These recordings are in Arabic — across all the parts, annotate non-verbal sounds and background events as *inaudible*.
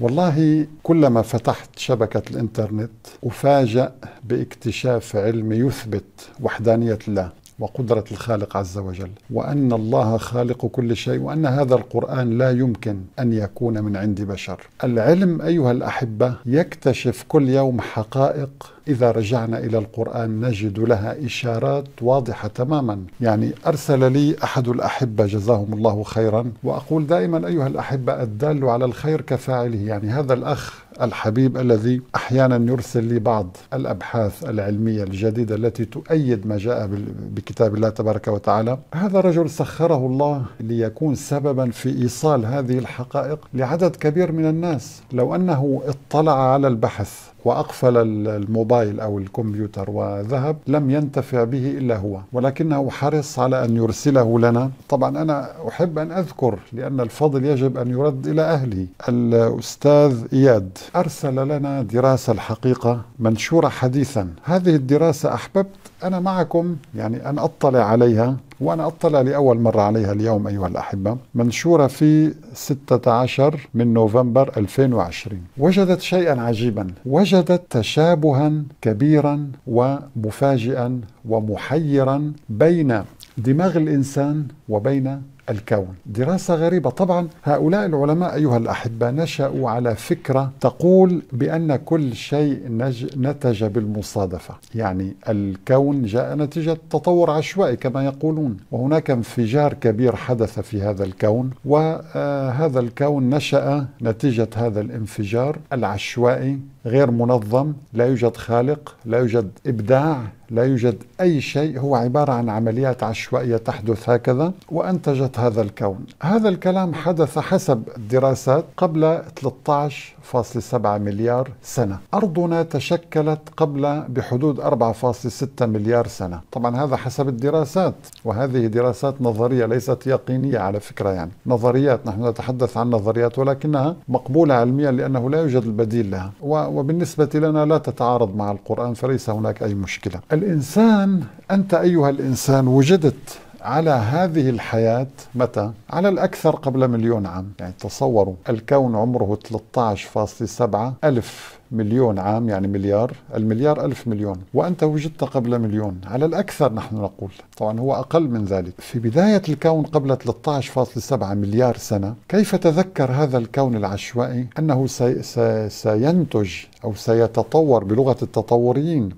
والله كلما فتحت شبكة الإنترنت أفاجأ باكتشاف علمي يثبت وحدانية الله وقدرة الخالق عز وجل وأن الله خالق كل شيء وأن هذا القرآن لا يمكن أن يكون من عند بشر العلم أيها الأحبة يكتشف كل يوم حقائق إذا رجعنا إلى القرآن نجد لها إشارات واضحة تماما يعني أرسل لي أحد الأحبة جزاهم الله خيرا وأقول دائما أيها الأحبة الدال على الخير كفاعله يعني هذا الأخ الحبيب الذي احيانا يرسل لي بعض الابحاث العلميه الجديده التي تؤيد ما جاء بكتاب الله تبارك وتعالى، هذا رجل سخره الله ليكون سببا في ايصال هذه الحقائق لعدد كبير من الناس، لو انه اطلع على البحث وأقفل الموبايل أو الكمبيوتر وذهب لم ينتفع به إلا هو ولكنه حرص على أن يرسله لنا طبعا أنا أحب أن أذكر لأن الفضل يجب أن يرد إلى أهله الأستاذ إياد أرسل لنا دراسة الحقيقة منشورة حديثا هذه الدراسة أحببت أنا معكم يعني أن أطلع عليها وأنا أطلع لأول مرة عليها اليوم أيها الأحبة منشورة في 16 من نوفمبر 2020 وجدت شيئا عجيبا وجدت تشابها كبيرا ومفاجئا ومحيرا بين دماغ الإنسان وبين الكون دراسة غريبة طبعا هؤلاء العلماء أيها الأحبة نشأوا على فكرة تقول بأن كل شيء نج نتج بالمصادفة يعني الكون جاء نتيجة تطور عشوائي كما يقولون وهناك انفجار كبير حدث في هذا الكون وهذا الكون نشأ نتيجة هذا الانفجار العشوائي غير منظم لا يوجد خالق لا يوجد إبداع لا يوجد أي شيء هو عبارة عن عمليات عشوائية تحدث هكذا وأنتجت هذا الكون هذا الكلام حدث حسب الدراسات قبل 13.7 مليار سنة أرضنا تشكلت قبل بحدود 4.6 مليار سنة طبعا هذا حسب الدراسات وهذه دراسات نظرية ليست يقينية على فكرة يعني نظريات نحن نتحدث عن نظريات ولكنها مقبولة علميا لأنه لا يوجد البديل لها و وبالنسبة لنا لا تتعارض مع القرآن فليس هناك أي مشكلة الإنسان أنت أيها الإنسان وجدت على هذه الحياة متى؟ على الأكثر قبل مليون عام يعني تصوروا الكون عمره 13.7 ألف مليون عام يعني مليار المليار ألف مليون وأنت وجدت قبل مليون على الأكثر نحن نقول طبعا هو أقل من ذلك في بداية الكون قبل 13.7 مليار سنة كيف تذكر هذا الكون العشوائي أنه سي سي سينتج أو سيتطور بلغة التطوريين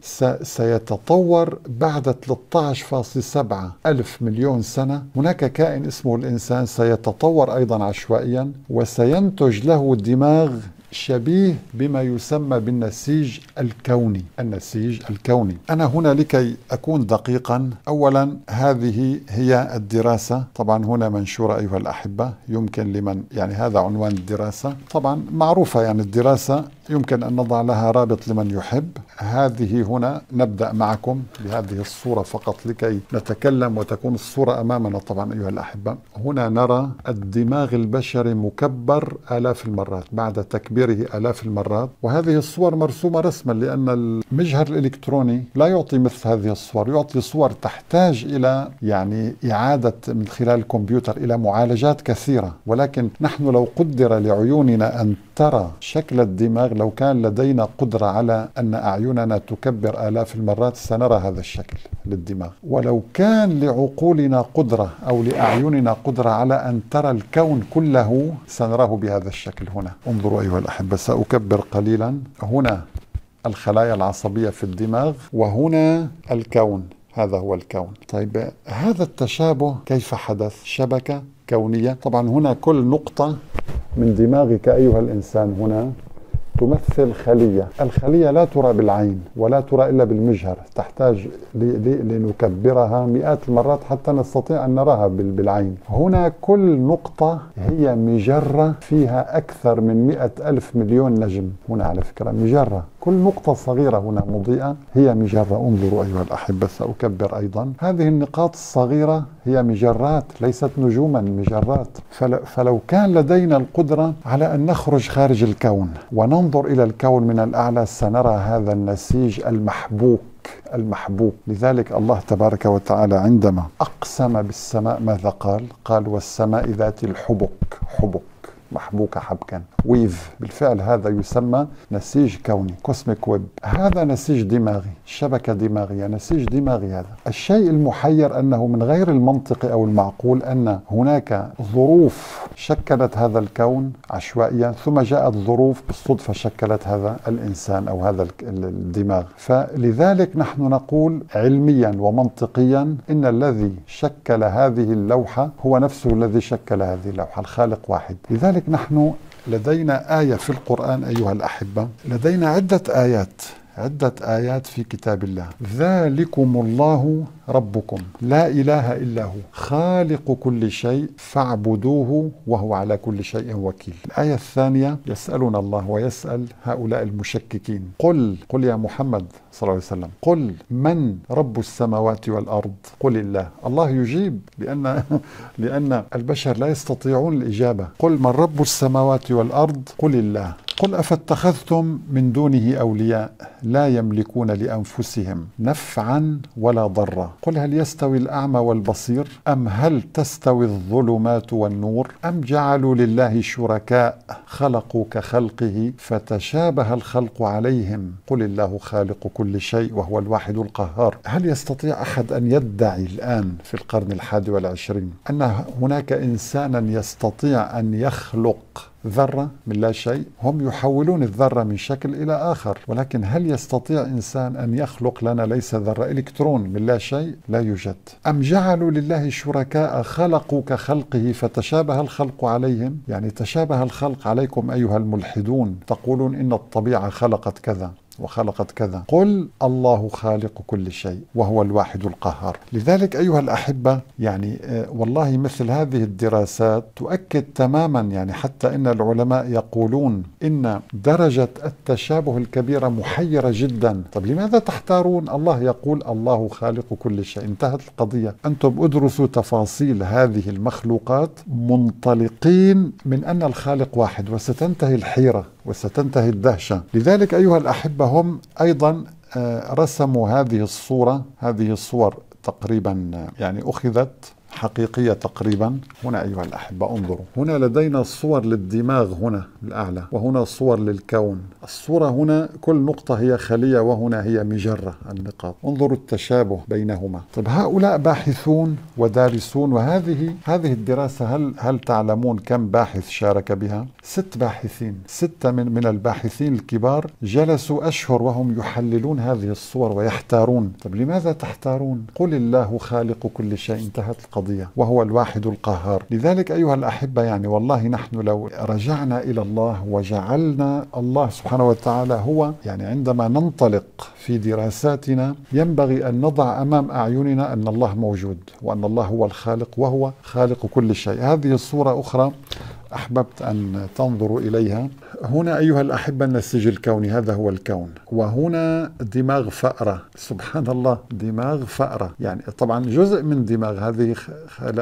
سيتطور بعد 13.7 ألف مليون سنة هناك كائن اسمه الإنسان سيتطور أيضا عشوائيا وسينتج له دماغ شبيه بما يسمى بالنسيج الكوني النسيج الكوني أنا هنا لكي أكون دقيقا أولا هذه هي الدراسة طبعا هنا منشورة أيها الأحبة يمكن لمن يعني هذا عنوان الدراسة طبعا معروفة يعني الدراسة يمكن أن نضع لها رابط لمن يحب هذه هنا نبدأ معكم بهذه الصورة فقط لكي نتكلم وتكون الصورة أمامنا طبعا أيها الأحبة هنا نرى الدماغ البشري مكبر آلاف المرات بعد تكبير تعبيره آلاف المرات وهذه الصور مرسومة رسما لأن المجهر الإلكتروني لا يعطي مثل هذه الصور يعطي صور تحتاج إلى يعني إعادة من خلال الكمبيوتر إلى معالجات كثيرة ولكن نحن لو قدر لعيوننا أن ترى شكل الدماغ لو كان لدينا قدرة على أن أعيننا تكبر آلاف المرات سنرى هذا الشكل للدماغ ولو كان لعقولنا قدرة أو لأعيننا قدرة على أن ترى الكون كله سنراه بهذا الشكل هنا انظروا أيها الأحبة سأكبر قليلا هنا الخلايا العصبية في الدماغ وهنا الكون هذا هو الكون طيب هذا التشابه كيف حدث شبكة كونية طبعا هنا كل نقطة من دماغك أيها الإنسان هنا تمثل خلية الخلية لا ترى بالعين ولا ترى إلا بالمجهر تحتاج لنكبرها مئات المرات حتى نستطيع أن نراها بالعين هنا كل نقطة هي مجرة فيها أكثر من مئة ألف مليون نجم هنا على فكرة مجرة كل نقطة صغيرة هنا مضيئة هي مجرة انظروا أيها الأحبة سأكبر أيضا هذه النقاط الصغيرة هي مجرات ليست نجوما مجرات فلو كان لدينا القدرة على أن نخرج خارج الكون وننظر إلى الكون من الأعلى سنرى هذا النسيج المحبوك المحبوب لذلك الله تبارك وتعالى عندما أقسم بالسماء ماذا قال قال والسماء ذات الحبك حبك محبوكة حبكا ويف بالفعل هذا يسمى نسيج كوني كوسميك ويب هذا نسيج دماغي شبكة دماغية نسيج دماغي هذا الشيء المحير أنه من غير المنطقي أو المعقول أن هناك ظروف شكلت هذا الكون عشوائيا ثم جاءت ظروف بالصدفة شكلت هذا الإنسان أو هذا الدماغ فلذلك نحن نقول علميا ومنطقيا إن الذي شكل هذه اللوحة هو نفسه الذي شكل هذه اللوحة الخالق واحد لذلك نحن لدينا آية في القرآن أيها الأحبة لدينا عدة آيات عدة آيات في كتاب الله ذلكم الله ربكم لا إله إلا هو خالق كل شيء فاعبدوه وهو على كل شيء وكيل الآية الثانية يسألنا الله ويسأل هؤلاء المشككين قل قل يا محمد صلى الله عليه وسلم قل من رب السماوات والأرض قل الله الله يجيب لأن, *laughs* لأن البشر لا يستطيعون الإجابة قل من رب السماوات والأرض قل الله قل أفاتخذتم من دونه أولياء لا يملكون لأنفسهم نفعا ولا ضرا قل هل يستوي الأعمى والبصير أم هل تستوي الظلمات والنور أم جعلوا لله شركاء خلقوا كخلقه فتشابه الخلق عليهم قل الله خالق كل شيء وهو الواحد القهار هل يستطيع أحد أن يدعي الآن في القرن الحادي والعشرين أن هناك إنسانا يستطيع أن يخلق ذرة من لا شيء هم يحولون الذرة من شكل إلى آخر ولكن هل يستطيع إنسان أن يخلق لنا ليس ذرة إلكترون من لا شيء لا يوجد أم جعلوا لله شركاء خلقوا كخلقه فتشابه الخلق عليهم يعني تشابه الخلق عليكم أيها الملحدون تقولون إن الطبيعة خلقت كذا وخلقت كذا قل الله خالق كل شيء وهو الواحد القهار لذلك أيها الأحبة يعني آه، والله مثل هذه الدراسات تؤكد تماما يعني حتى إن العلماء يقولون إن درجة التشابه الكبيرة محيرة جدا طب لماذا تحتارون الله يقول الله خالق كل شيء انتهت القضية أنتم ادرسوا تفاصيل هذه المخلوقات منطلقين من أن الخالق واحد وستنتهي الحيرة وستنتهي الدهشه لذلك ايها الاحبه هم ايضا آه، رسموا هذه الصوره هذه الصور تقريبا آه، يعني اخذت حقيقية تقريبا هنا أيها الأحبة انظروا هنا لدينا صور للدماغ هنا الأعلى وهنا صور للكون الصورة هنا كل نقطة هي خلية وهنا هي مجرة النقاط انظروا التشابه بينهما طب هؤلاء باحثون ودارسون وهذه هذه الدراسة هل هل تعلمون كم باحث شارك بها؟ ست باحثين ستة من من الباحثين الكبار جلسوا أشهر وهم يحللون هذه الصور ويحتارون طب لماذا تحتارون؟ قل الله خالق كل شيء انتهت القضية الأرضية وهو الواحد القهار لذلك أيها الأحبة يعني والله نحن لو رجعنا إلى الله وجعلنا الله سبحانه وتعالى هو يعني عندما ننطلق في دراساتنا ينبغي أن نضع أمام أعيننا أن الله موجود وأن الله هو الخالق وهو خالق كل شيء هذه الصورة أخرى احببت ان تنظروا اليها هنا ايها الاحبه النسيج الكوني هذا هو الكون وهنا دماغ فاره سبحان الله دماغ فاره يعني طبعا جزء من دماغ هذه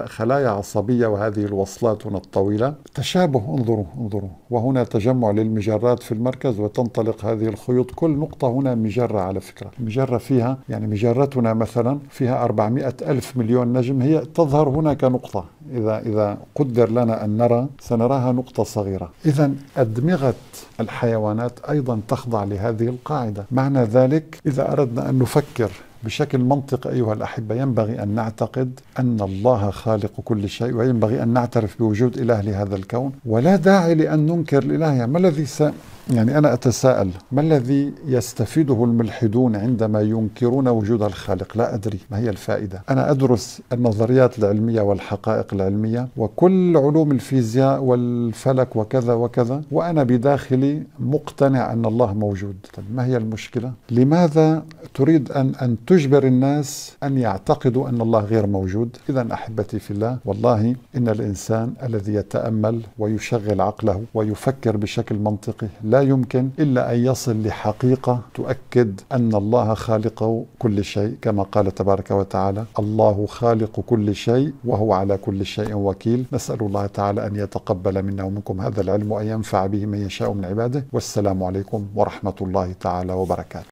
خلايا عصبيه وهذه الوصلات هنا الطويله تشابه انظروا انظروا وهنا تجمع للمجرات في المركز وتنطلق هذه الخيوط كل نقطه هنا مجره على فكره مجره فيها يعني مجرتنا مثلا فيها 400 ألف مليون نجم هي تظهر هنا كنقطه إذا إذا قدر لنا أن نرى سنراها نقطة صغيرة إذا أدمغة الحيوانات أيضا تخضع لهذه القاعدة معنى ذلك إذا أردنا أن نفكر بشكل منطقي أيها الأحبة ينبغي أن نعتقد أن الله خالق كل شيء وينبغي أن نعترف بوجود إله لهذا الكون ولا داعي لأن ننكر الإله ما الذي س... يعني أنا أتساءل ما الذي يستفيده الملحدون عندما ينكرون وجود الخالق لا أدري ما هي الفائدة أنا أدرس النظريات العلمية والحقائق العلمية وكل علوم الفيزياء والفلك وكذا وكذا وأنا بداخلي مقتنع أن الله موجود طيب ما هي المشكلة لماذا تريد أن, أن تجبر الناس أن يعتقدوا أن الله غير موجود إذا أحبتي في الله والله إن الإنسان الذي يتأمل ويشغل عقله ويفكر بشكل منطقي لا لا يمكن إلا أن يصل لحقيقة تؤكد أن الله خالق كل شيء كما قال تبارك وتعالى الله خالق كل شيء وهو على كل شيء وكيل نسأل الله تعالى أن يتقبل منا ومنكم هذا العلم وأن ينفع به من يشاء من عباده والسلام عليكم ورحمة الله تعالى وبركاته